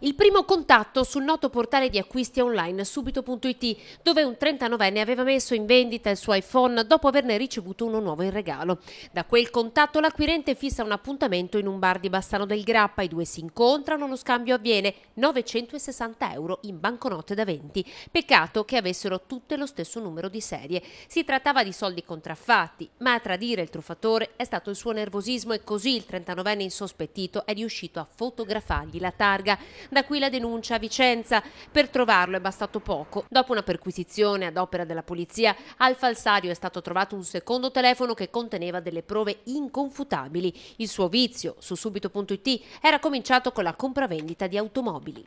Il primo contatto sul noto portale di acquisti online subito.it, dove un 39enne aveva messo in vendita il suo iPhone dopo averne ricevuto uno nuovo in regalo. Da quel contatto l'acquirente fissa un appuntamento in un bar di Bassano del Grappa, i due si incontrano, lo scambio avviene, 960 euro in banconote da 20. Peccato che avessero tutte lo stesso numero di serie. Si trattava di soldi contraffatti, ma a tradire il truffatore è stato il suo nervosismo e così il 39enne insospettito è riuscito a fotografargli la targa. Da qui la denuncia a Vicenza. Per trovarlo è bastato poco. Dopo una perquisizione ad opera della polizia, al falsario è stato trovato un secondo telefono che conteneva delle prove inconfutabili. Il suo vizio, su subito.it, era cominciato con la compravendita di automobili.